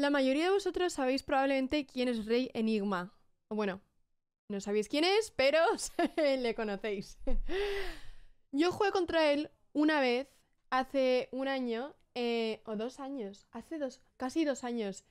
La mayoría de vosotros sabéis probablemente quién es Rey Enigma. bueno, no sabéis quién es, pero le conocéis. Yo jugué contra él una vez, hace un año, eh, o dos años, hace dos, casi dos años,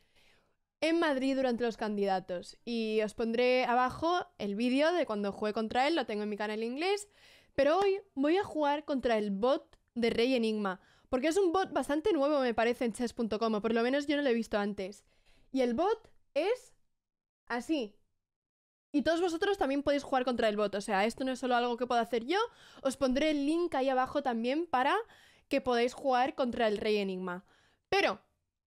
en Madrid durante los candidatos. Y os pondré abajo el vídeo de cuando jugué contra él, lo tengo en mi canal inglés. Pero hoy voy a jugar contra el bot de Rey Enigma. Porque es un bot bastante nuevo, me parece, en chess.com, por lo menos yo no lo he visto antes. Y el bot es así. Y todos vosotros también podéis jugar contra el bot. O sea, esto no es solo algo que pueda hacer yo. Os pondré el link ahí abajo también para que podáis jugar contra el Rey Enigma. Pero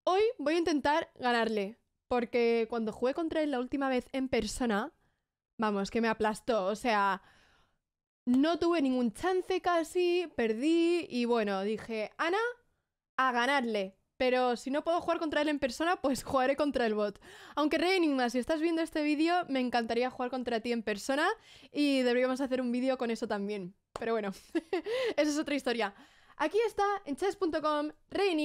hoy voy a intentar ganarle. Porque cuando jugué contra él la última vez en persona, vamos, que me aplastó. O sea, no tuve ningún chance casi, perdí y bueno, dije, Ana, a ganarle. Pero si no puedo jugar contra él en persona, pues jugaré contra el bot. Aunque Rey si estás viendo este vídeo, me encantaría jugar contra ti en persona y deberíamos hacer un vídeo con eso también. Pero bueno, esa es otra historia. Aquí está, en chess.com, Rey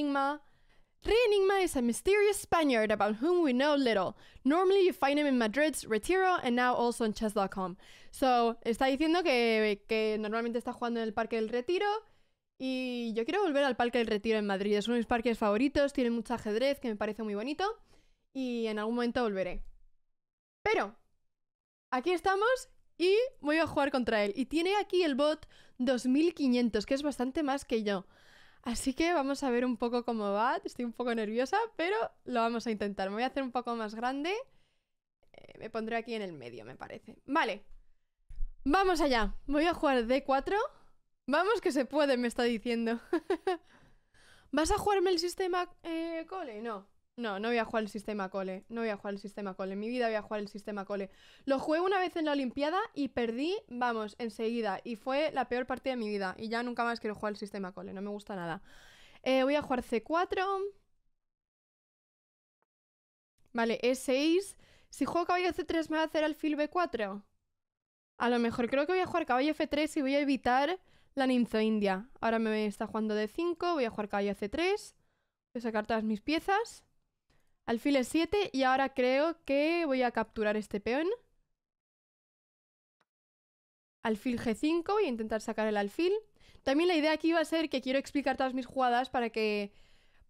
Reenigma es a mysterious Spaniard about whom we know little. Normally you find him in Madrid's Retiro and now also on chess.com. So, está diciendo que, que normalmente está jugando en el Parque del Retiro y yo quiero volver al Parque del Retiro en Madrid. Es uno de mis parques favoritos, tiene mucho ajedrez que me parece muy bonito y en algún momento volveré. Pero, aquí estamos y voy a jugar contra él. Y tiene aquí el bot 2500, que es bastante más que yo. Así que vamos a ver un poco cómo va. Estoy un poco nerviosa, pero lo vamos a intentar. Me voy a hacer un poco más grande. Eh, me pondré aquí en el medio, me parece. Vale. Vamos allá. Voy a jugar D4. Vamos que se puede, me está diciendo. ¿Vas a jugarme el sistema eh, cole? No. No, no voy a jugar el sistema cole. No voy a jugar el sistema cole. En mi vida voy a jugar el sistema cole. Lo jugué una vez en la Olimpiada y perdí, vamos, enseguida. Y fue la peor partida de mi vida. Y ya nunca más quiero jugar el sistema cole. No me gusta nada. Eh, voy a jugar C4. Vale, E6. Si juego caballo C3, ¿me va a hacer alfil B4? A lo mejor creo que voy a jugar caballo F3 y voy a evitar la ninzo india. Ahora me está jugando D5. Voy a jugar caballo C3. Voy a sacar todas mis piezas. Alfil e 7 y ahora creo que voy a capturar este peón. Alfil G5 y intentar sacar el alfil. También la idea aquí va a ser que quiero explicar todas mis jugadas para que,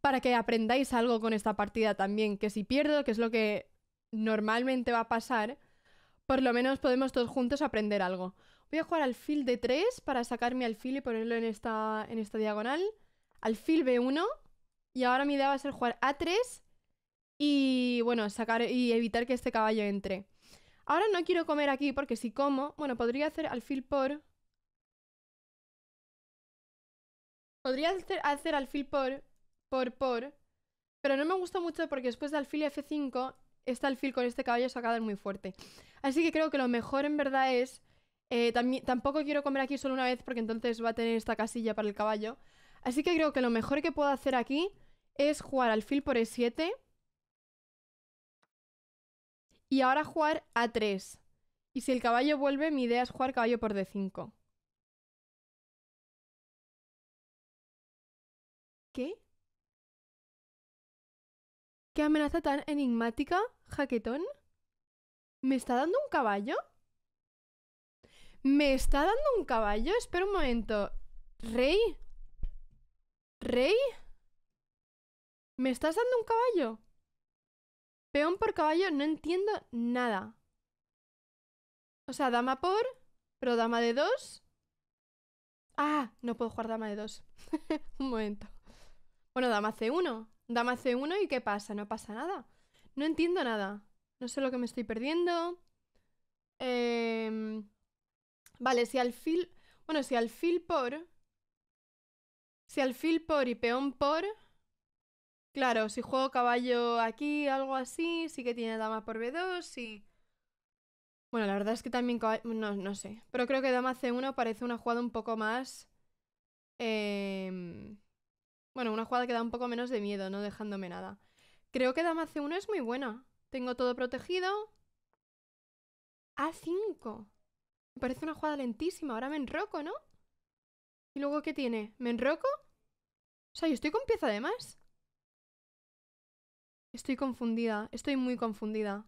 para que aprendáis algo con esta partida también. Que si pierdo, que es lo que normalmente va a pasar, por lo menos podemos todos juntos aprender algo. Voy a jugar alfil D3 para sacar mi alfil y ponerlo en esta, en esta diagonal. Alfil B1. Y ahora mi idea va a ser jugar A3 y bueno, sacar y evitar que este caballo entre. Ahora no quiero comer aquí porque si como, bueno, podría hacer alfil por... Podría hacer, alfil por, por, por, pero no me gusta mucho porque después de alfil F5, este alfil con este caballo sacado quedar muy fuerte. Así que creo que lo mejor en verdad es... Eh, tampoco quiero comer aquí solo una vez porque entonces va a tener esta casilla para el caballo. Así que creo que lo mejor que puedo hacer aquí es jugar alfil por E7 y ahora jugar a 3. Y si el caballo vuelve, mi idea es jugar caballo por D5. ¿Qué? ¿Qué amenaza tan enigmática, jaquetón? ¿Me está dando un caballo? ¿Me está dando un caballo? Espera un momento. ¿Rey? ¿Rey? ¿Me estás dando un caballo? Peón por caballo no entiendo nada. O sea, dama por, pero dama de dos. Ah, no puedo jugar dama de dos. Un momento. Bueno, dama C1. Dama C1 y ¿qué pasa? No pasa nada. No entiendo nada. No sé lo que me estoy perdiendo. Em, vale, si alfil... Bueno, si alfil por... Si alfil por y peón por... Claro, si juego caballo aquí, algo así, sí que tiene dama por B2 y... Bueno, la verdad es que también No, no sé. Pero creo que dama C1 parece una jugada un poco más... Em, bueno, una jugada que da un poco menos de miedo, no dejándome nada. Creo que dama C1 es muy buena. Tengo todo protegido. A5. Me parece una jugada lentísima. Ahora me enroco, ¿no? ¿Y luego qué tiene? ¿Me enroco? O sea, yo estoy con pieza de más. Estoy confundida, estoy muy confundida.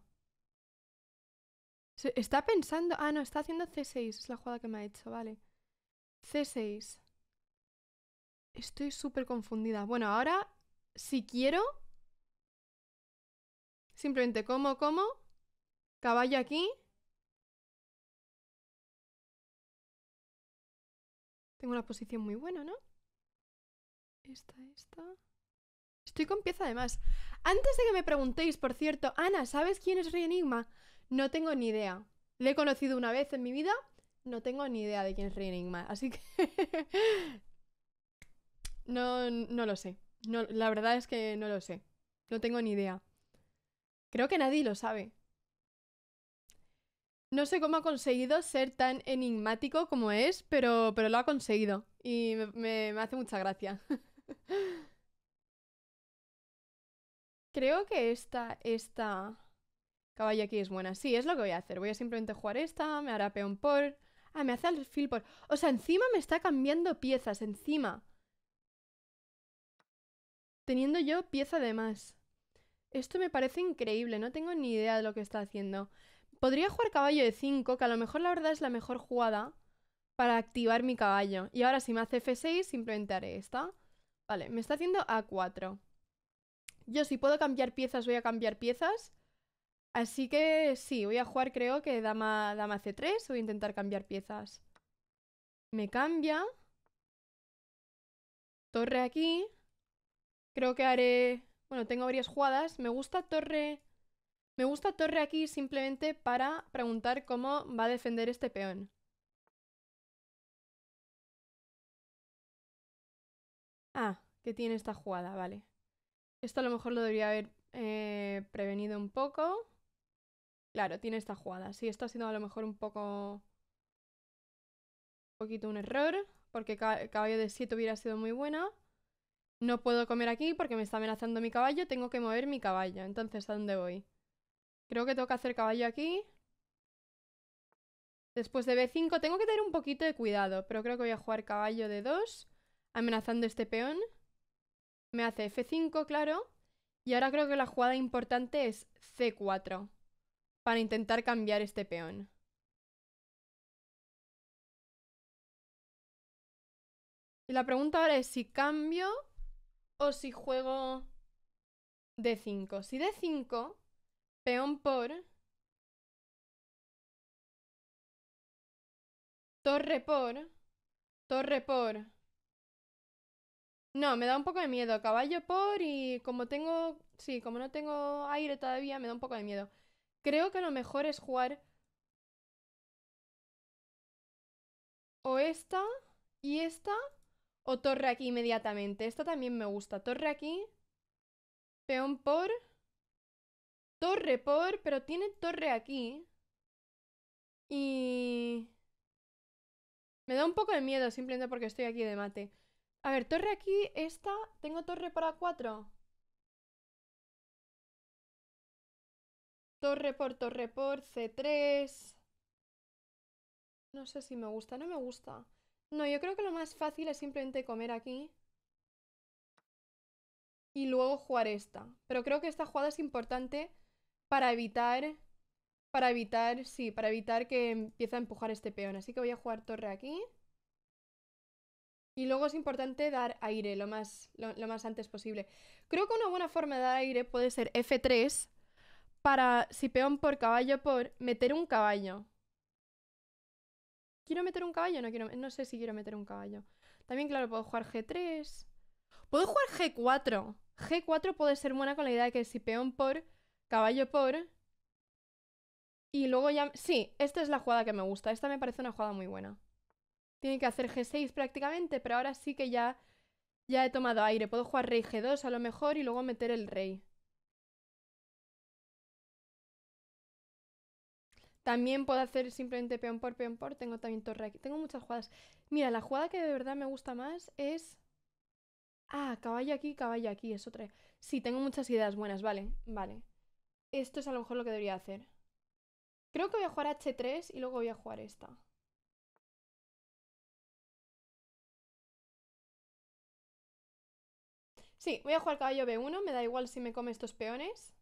está pensando... Ah, no, está haciendo C6, es la jugada que me ha hecho, vale. C6. Estoy súper confundida. Bueno, ahora, si quiero... Simplemente como, como. Caballo aquí. Tengo una posición muy buena, ¿no? Esta, esta. Estoy con pieza además. Antes de que me preguntéis, por cierto, Ana, ¿sabes quién es Rey Enigma? No tengo ni idea. Le he conocido una vez en mi vida, no tengo ni idea de quién es Rey Enigma, así que... no, no lo sé. No, la verdad es que no lo sé. No tengo ni idea. Creo que nadie lo sabe. No sé cómo ha conseguido ser tan enigmático como es, pero, pero lo ha conseguido. Y me hace mucha gracia. creo que esta, esta caballo aquí es buena. Sí, es lo que voy a hacer. Voy a simplemente jugar esta, me hará peón por... Ah, me hace alfil por... O sea, encima me está cambiando piezas, encima. Teniendo yo pieza de más. Esto me parece increíble, no tengo ni idea de lo que está haciendo. Podría jugar caballo de 5, que a lo mejor la verdad es la mejor jugada para activar mi caballo. Y ahora si me hace F6, simplemente haré esta. Vale, me está haciendo A4. Yo si puedo cambiar piezas, voy a cambiar piezas. Así que sí, voy a jugar creo que dama, dama C3. Voy a intentar cambiar piezas. Me cambia. Torre aquí. Creo que haré... Bueno, tengo varias jugadas. Me gusta torre... Me gusta torre aquí simplemente para preguntar cómo va a defender este peón. Ah, que tiene esta jugada, vale. Esto a lo mejor lo debería haber eh, prevenido un poco. Claro, tiene esta jugada. Sí, esto ha sido a lo mejor un poco... Un poquito un error, porque caballo de 7 hubiera sido muy buena. No puedo comer aquí porque me está amenazando mi caballo, tengo que mover mi caballo. Entonces, ¿a dónde voy? Creo que tengo que hacer caballo aquí. Después de B5 tengo que tener un poquito de cuidado, pero creo que voy a jugar caballo de 2, amenazando este peón. Me hace F5, claro. Y ahora creo que la jugada importante es C4. Para intentar cambiar este peón. Y la pregunta ahora es si cambio o si juego D5. Si D5, peón por... Torre por... Torre por... No, me da un poco de miedo. Caballo por y como tengo. Sí, como no tengo aire todavía, me da un poco de miedo. Creo que lo mejor es jugar. O esta y esta. O torre aquí inmediatamente. Esta también me gusta. Torre aquí. Peón por. Torre por. Pero tiene torre aquí. Y. Me da un poco de miedo simplemente porque estoy aquí de mate. A ver, torre aquí, esta. ¿Tengo torre para A4. Torre por torre por C3. No sé si me gusta, no me gusta. No, yo creo que lo más fácil es simplemente comer aquí. Y luego jugar esta. Pero creo que esta jugada es importante para evitar... Para evitar, sí, para evitar que empiece a empujar este peón. Así que voy a jugar torre aquí. Y luego es importante dar aire lo más, lo, más antes posible. Creo que una buena forma de dar aire puede ser F3 para, si peón por caballo por, meter un caballo. ¿Quiero meter un caballo? No, quiero, no sé si quiero meter un caballo. También, claro, puedo jugar G3. Puedo jugar G4. G4 puede ser buena con la idea de que si peón por, caballo por. Y luego ya... Sí, esta es la jugada que me gusta. Esta me parece una jugada muy buena tiene que hacer G6 prácticamente, pero ahora sí que ya, ya he tomado aire. Puedo jugar rey G2 a lo mejor y luego meter el rey. También puedo hacer simplemente peón por peón por. Tengo también torre aquí. Tengo muchas jugadas. Mira, la jugada que de verdad me gusta más es... Ah, caballo aquí, caballo aquí. Es otra. Sí, tengo muchas ideas buenas. Vale, vale. Esto es a lo mejor lo que debería hacer. Creo que voy a jugar H3 y luego voy a jugar esta. Sí, voy a jugar caballo B1. Me da igual si me come estos peones.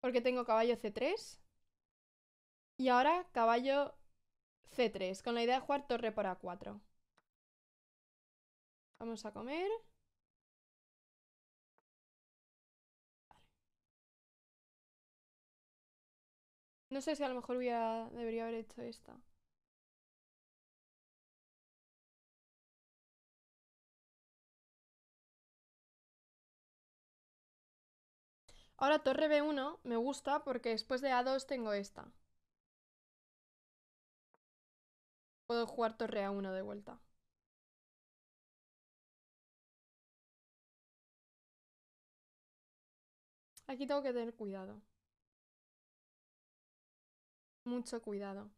Porque tengo caballo C3. Y ahora caballo C3. Con la idea de jugar torre por A4. Vamos a comer. No sé si a lo mejor debería haber hecho esto. Ahora torre b1 me gusta porque después de a2 tengo esta. Puedo jugar torre a1 de vuelta. Aquí tengo que tener cuidado. Mucho cuidado.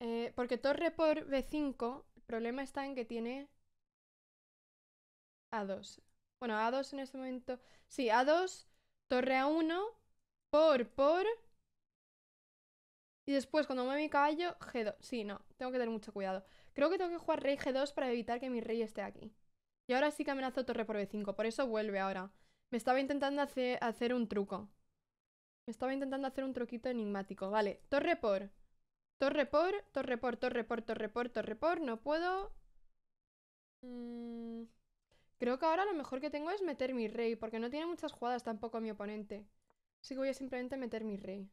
Eh, porque torre por b5, el problema está en que tiene a2. Bueno, a2 en este momento... Sí, a2 Torre a 1, por, por. Y después, cuando mueve mi caballo, G2. Sí, no, tengo que tener mucho cuidado. Creo que tengo que jugar rey G2 para evitar que mi rey esté aquí. Y ahora sí que amenazo torre por B5, por eso vuelve ahora. Me estaba intentando hacer un truco. Me estaba intentando hacer un truquito enigmático. Vale, torre por. Torre por, torre por, torre por, torre por, torre por. No puedo. Mmm... Creo que ahora lo mejor que tengo es meter mi rey, porque no tiene muchas jugadas tampoco mi oponente. Así que voy a simplemente meter mi rey.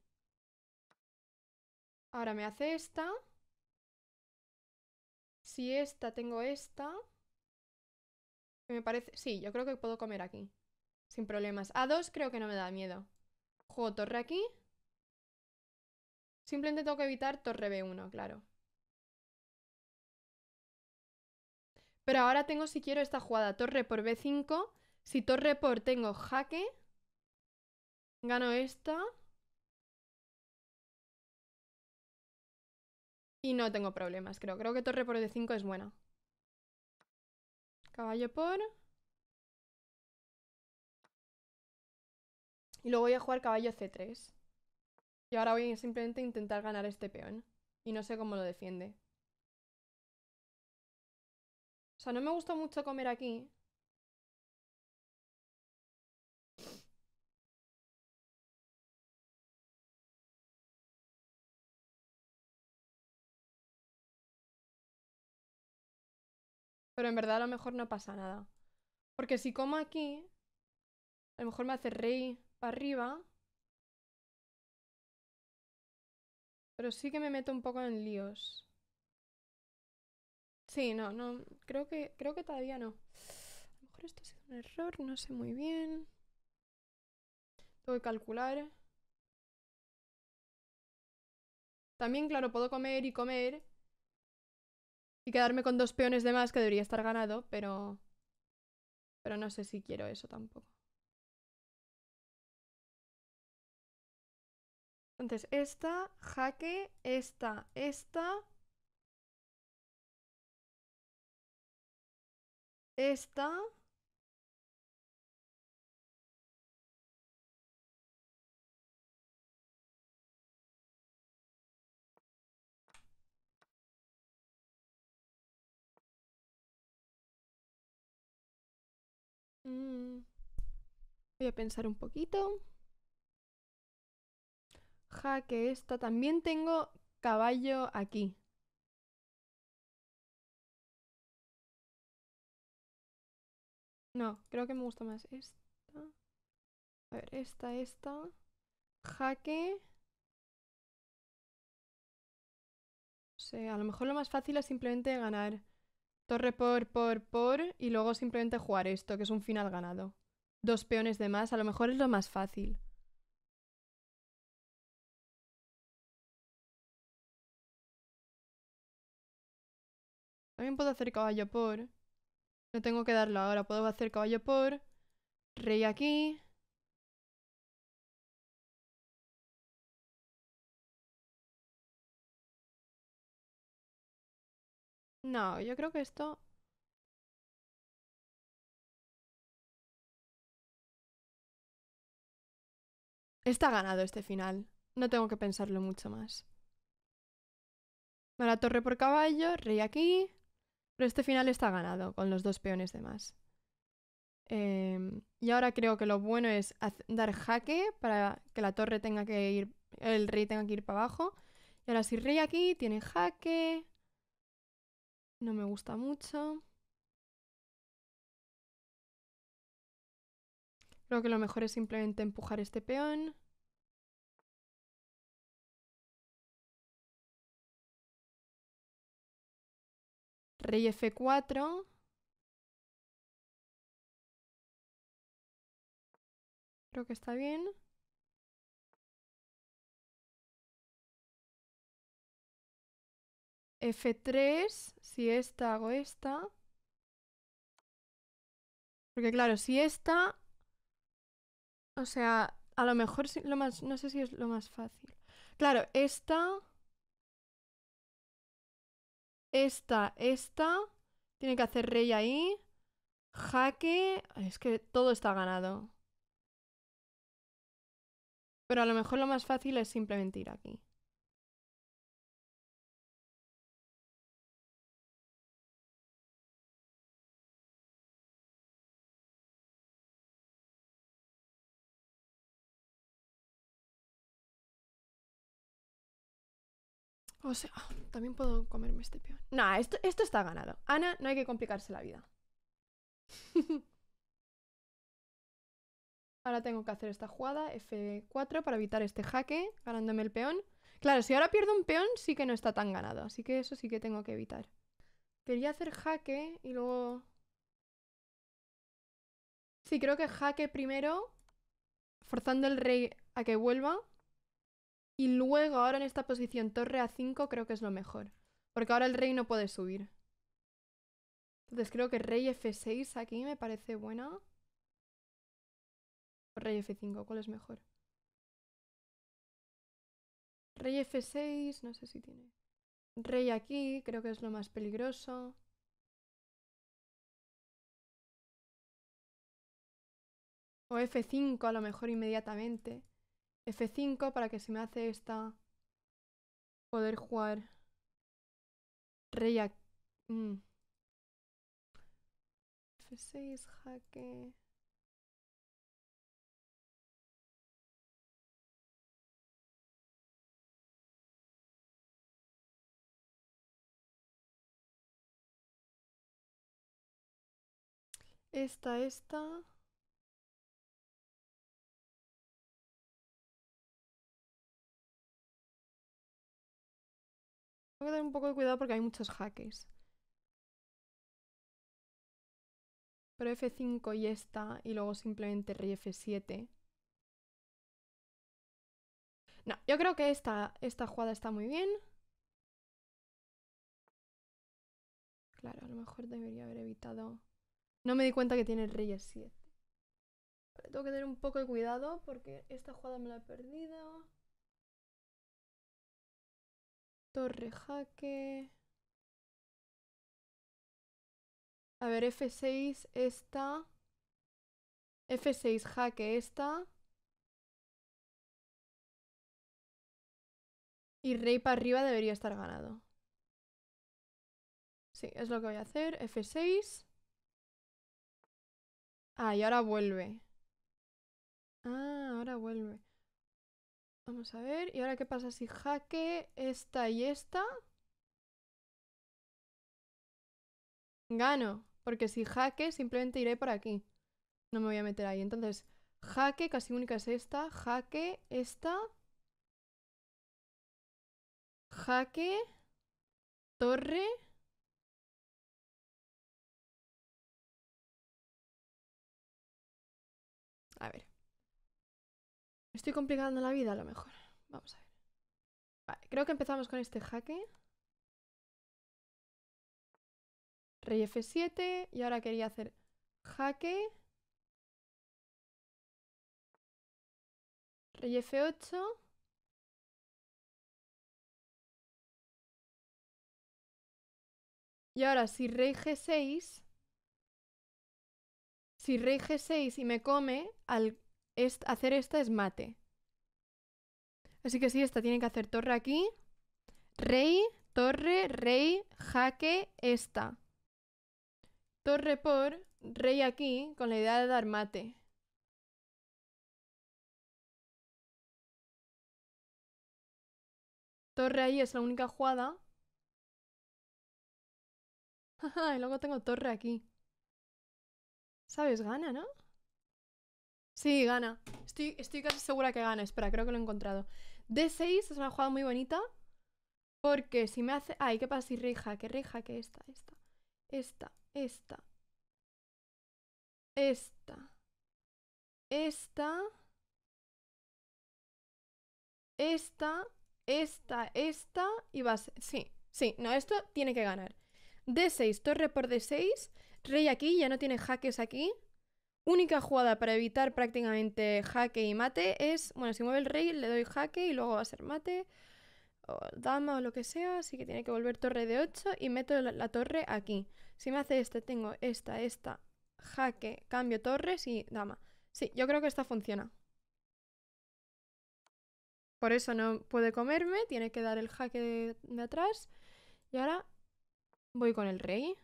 Ahora me hace esta. Si esta, tengo esta. me parece... Sí, yo creo que puedo comer aquí. Sin problemas. A2 creo que no me da miedo. Juego torre aquí. Simplemente tengo que evitar torre B1, claro. Pero ahora tengo si quiero esta jugada. Torre por B5. Si torre por tengo jaque. Gano esta. Y no tengo problemas, creo. Creo que torre por D5 es buena. Caballo por... Y luego voy a jugar caballo C3. Y ahora voy a simplemente intentar ganar este peón. Y no sé cómo lo defiende sea, no me gusta mucho comer aquí. Pero en verdad a lo mejor no pasa nada. Porque si como aquí, a lo mejor me hace rey para arriba. Pero sí que me meto un poco en líos. Sí, no, no, creo que, creo que todavía no. A lo mejor esto ha sido un error, no sé muy bien. Tengo que calcular. También, claro, puedo comer y comer. Y quedarme con dos peones de más que debería estar ganado, pero... Pero no sé si quiero eso tampoco. Entonces, esta, jaque, esta, esta, Esta. Mm, voy a pensar un poquito. Ja, que esta. También tengo caballo aquí. No, creo que me gusta más esta. A ver, esta, esta. Jaque. No sé, a lo mejor lo más fácil es simplemente ganar torre por, por, por y luego simplemente jugar esto, que es un final ganado. Dos peones de más, a lo mejor es lo más fácil. También puedo hacer caballo por. No tengo que darlo ahora. Puedo hacer caballo por. Rey aquí. No, yo creo que esto... Está ganado este final. No tengo que pensarlo mucho más. la torre por caballo, rey aquí. Pero este final está ganado, con los dos peones de más. Em, y ahora creo que lo bueno es dar jaque para que la torre tenga que ir, el rey tenga que ir para abajo. Y ahora si rey aquí tiene jaque. No me gusta mucho. Creo que lo mejor es simplemente empujar este peón. Rey F4. Creo que está bien. F3, si esta hago esta. Porque claro, si esta... O sea, a lo mejor lo más... No sé si es lo más fácil. Claro, esta esta, esta. Tiene que hacer rey ahí. Jaque. Es que todo está ganado. Pero a lo mejor lo más fácil es simplemente ir aquí. O sea, también puedo comerme este peón. No, esto, esto está ganado. Ana, no hay que complicarse la vida. Ahora tengo que hacer esta jugada, F4, para evitar este jaque, ganándome el peón. Claro, si ahora pierdo un peón, sí que no está tan ganado. Así que eso sí que tengo que evitar. Quería hacer jaque y luego... Sí, creo que jaque primero, forzando el rey a que vuelva. Y luego, ahora en esta posición, torre a 5 creo que es lo mejor. Porque ahora el rey no puede subir. Entonces creo que rey F6 aquí me parece buena. O rey F5, ¿cuál es mejor? Rey F6, no sé si tiene. Rey aquí, creo que es lo más peligroso. O F5 a lo mejor inmediatamente. F5 para que se me hace esta. Poder jugar. Rey a... Mm. F6, jaque. Esta, esta. Tengo que tener un poco de cuidado porque hay muchos hackers. Pero F5 y esta, y luego simplemente rey F7. No, yo creo que esta, esta jugada está muy bien. Claro, a lo mejor debería haber evitado. No me di cuenta que tiene rey 7 Tengo que tener un poco de cuidado porque esta jugada me la he perdido. Torre jaque. A ver, F6 esta. F6 jaque esta. Y rey para arriba debería estar ganado. Sí, es lo que voy a hacer. F6. Ah, y ahora vuelve. Ah, ahora vuelve. Vamos a ver, ¿y ahora qué pasa si jaque esta y esta? Gano, porque si jaque simplemente iré por aquí. No me voy a meter ahí. Entonces, jaque, casi única es esta, jaque, esta. Jaque, torre. estoy complicando la vida a lo mejor. Vamos a ver. creo que empezamos con este jaque. Rey F7 y ahora quería hacer jaque. Rey F8. Y ahora si rey G6, si rey G6 y me come, al hacer esta es mate. Así que sí, esta tiene que hacer torre aquí. Rey, torre, rey, jaque, esta. Torre por, rey aquí, con la idea de dar mate. Torre ahí es la única jugada. y luego tengo torre aquí. ¿Sabes? Gana, ¿no? Sí, gana. Estoy, casi segura que gana. Espera, creo que lo he encontrado. D6 es una jugada muy bonita. Porque si me hace... Ay, ¿qué pasa si rija? Que rija que esta, esta, esta, esta. Esta. Esta. Esta. Esta, esta y va a ser... Sí, sí. No, esto tiene que ganar. D6, torre por D6. Rey aquí, ya no tiene jaques aquí única jugada para evitar prácticamente jaque y mate es, bueno, si mueve el rey le doy jaque y luego va a ser mate, o dama o lo que sea, así que tiene que volver torre de 8 y meto la, torre aquí. Si me hace este, tengo esta, esta, jaque, cambio torres y dama. Sí, yo creo que esta funciona. Por eso no puede comerme, tiene que dar el jaque de atrás. Y ahora voy con el rey.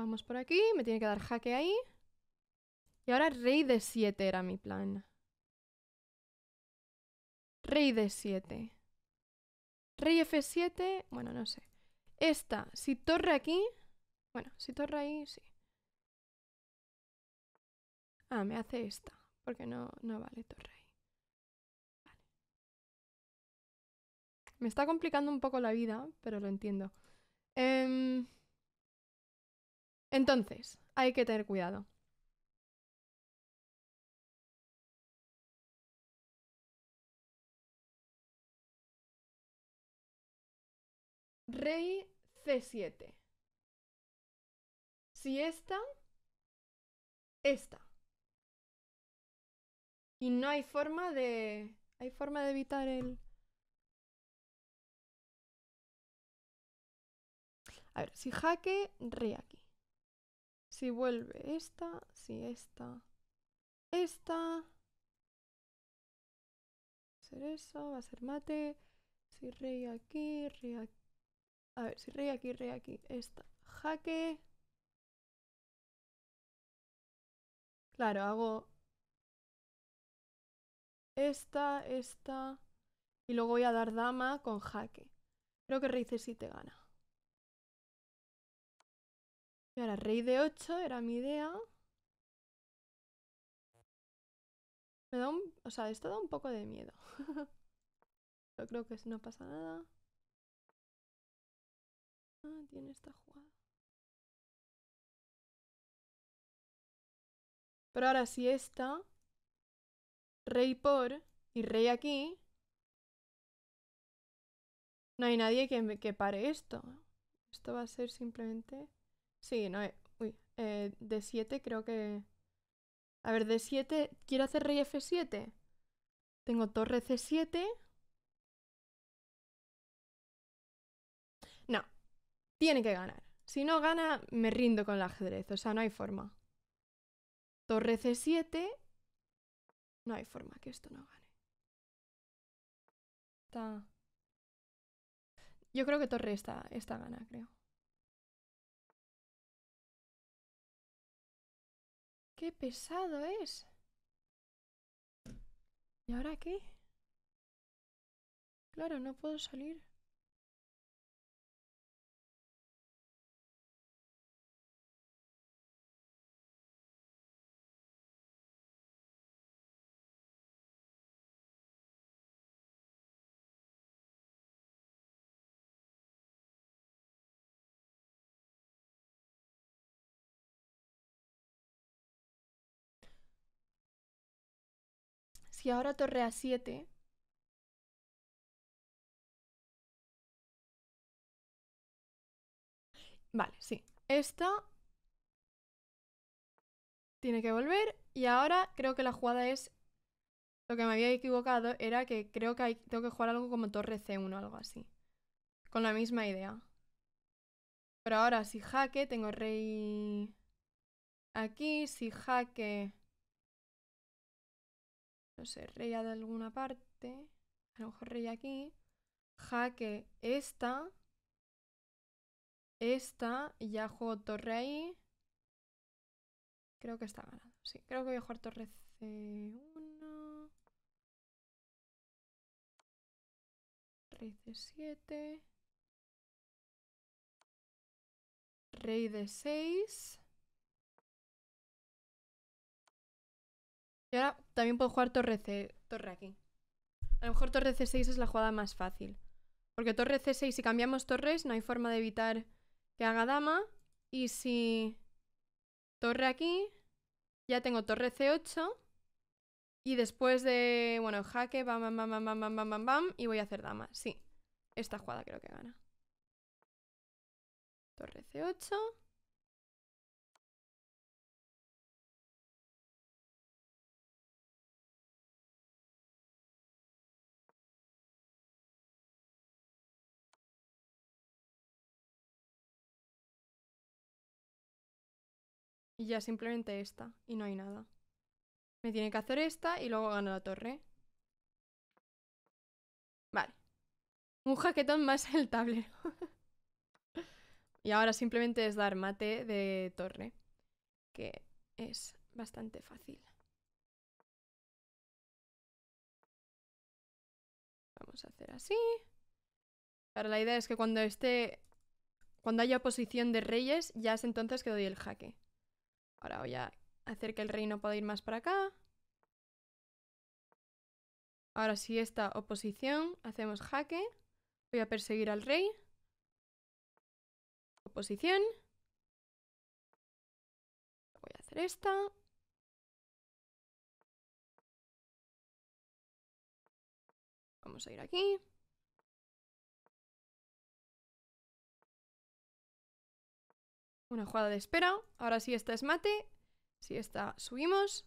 Vamos por aquí, me tiene que dar jaque ahí. Y ahora rey de 7 era mi plan. Rey de 7. Rey F7, bueno, no sé. Esta, si torre aquí... Bueno, si torre ahí, sí. Ah, me hace esta, porque no, no vale torre ahí. Vale. Me está complicando un poco la vida, pero lo entiendo. Em, entonces, hay que tener cuidado. Rey C7. Si esta, esta. Y no hay forma de... Hay forma de evitar el... A ver, si jaque, rey aquí. Si vuelve esta, si esta, esta. Va a ser eso, va a ser mate. Si rey aquí, rey aquí. A ver, si rey aquí, rey aquí. Esta, jaque. Claro, hago esta, esta. Y luego voy a dar dama con jaque. Creo que rey c te gana. Y ahora rey de 8 era mi idea. Me da O sea, esto da un poco de miedo. Yo creo que no pasa nada. Ah, tiene esta jugada. Pero ahora si esta... Rey por y rey aquí... No hay nadie que, que pare esto. Esto va a ser simplemente... Sí, no, hay... Eh, uy, eh, de 7 creo que... A ver, de 7, quiero hacer rey F7. Tengo torre C7. No, tiene que ganar. Si no gana, me rindo con el ajedrez, o sea, no hay forma. Torre C7. No hay forma que esto no gane. Yo creo que torre está, está gana, creo. ¡Qué pesado es! ¿Y ahora qué? Claro, no puedo salir. Si ahora torre a 7, Vale, sí. Esta tiene que volver. Y ahora creo que la jugada es... Lo que me había equivocado era que creo que hay... tengo que jugar algo como torre C1 algo así. Con la misma idea. Pero ahora si jaque, tengo rey aquí. Si jaque, no sé, rey de alguna parte, a lo mejor rey aquí, jaque esta, esta, y ya juego torre ahí. Creo que está ganado, sí, creo que voy a jugar torre C1. Rey C7. Rey D6. Y ahora también puedo jugar torre C, torre aquí. A lo mejor torre C6 es la jugada más fácil. Porque torre C6, si cambiamos torres, no hay forma de evitar que haga dama. Y si torre aquí, ya tengo torre C8. Y después de, bueno, jaque, bam, bam, bam, bam, bam, bam, bam, bam, y voy a hacer dama. Sí, esta jugada creo que gana. Torre C8. Y ya simplemente esta. Y no hay nada. Me tiene que hacer esta y luego gano la torre. Vale. Un jaquetón más el tablero. y ahora simplemente es dar mate de torre. Que es bastante fácil. Vamos a hacer así. Ahora la idea es que cuando esté... Cuando haya posición de reyes, ya es entonces que doy el jaque. Ahora voy a hacer que el rey no pueda ir más para acá. Ahora si esta oposición, hacemos jaque. Voy a perseguir al rey. Oposición. Voy a hacer esta. Vamos a ir aquí. Una jugada de espera. Ahora sí, esta es mate. Si esta subimos.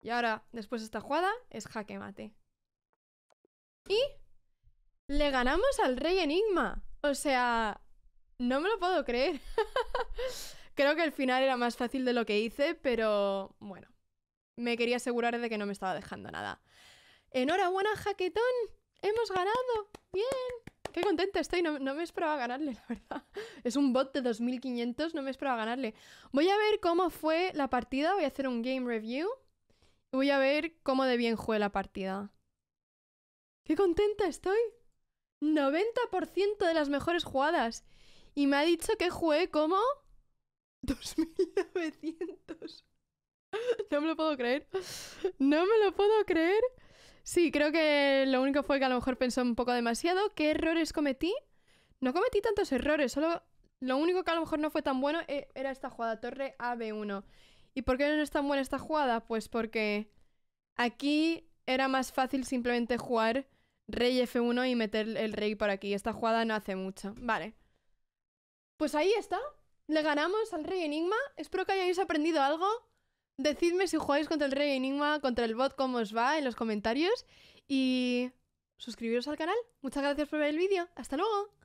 Y ahora, después de esta jugada, es jaque mate. Y le ganamos al rey enigma. O sea, no me lo puedo creer. Creo que el final era más fácil de lo que hice, pero bueno, me quería asegurar de que no me estaba dejando nada. Enhorabuena, jaquetón. Hemos ganado. Bien. Qué contenta estoy, no, no, me a ganarle, la verdad. Es un bot de 2500, no me esperaba ganarle. Voy a ver cómo fue la partida, voy a hacer un game review. Y voy a ver cómo de bien jugué la partida. ¡Qué contenta estoy! 90% de las mejores jugadas. Y me ha dicho que jugué como... 2900. No me lo puedo creer. No me lo puedo creer. Sí, creo que lo único fue que a lo mejor pensó un poco demasiado. ¿Qué errores cometí? No cometí tantos errores, solo lo único que a lo mejor no fue tan bueno eh, era esta jugada, torre AB1. ¿Y por qué no es tan buena esta jugada? Pues porque aquí era más fácil simplemente jugar rey F1 y meter el rey por aquí. Esta jugada no hace mucho. Vale. Pues ahí está. Le ganamos al rey Enigma. Espero que hayáis aprendido algo. Decidme si jugáis contra el Rey Enigma, contra el bot, cómo os va en los comentarios. Y suscribiros al canal. Muchas gracias por ver el vídeo. Hasta luego.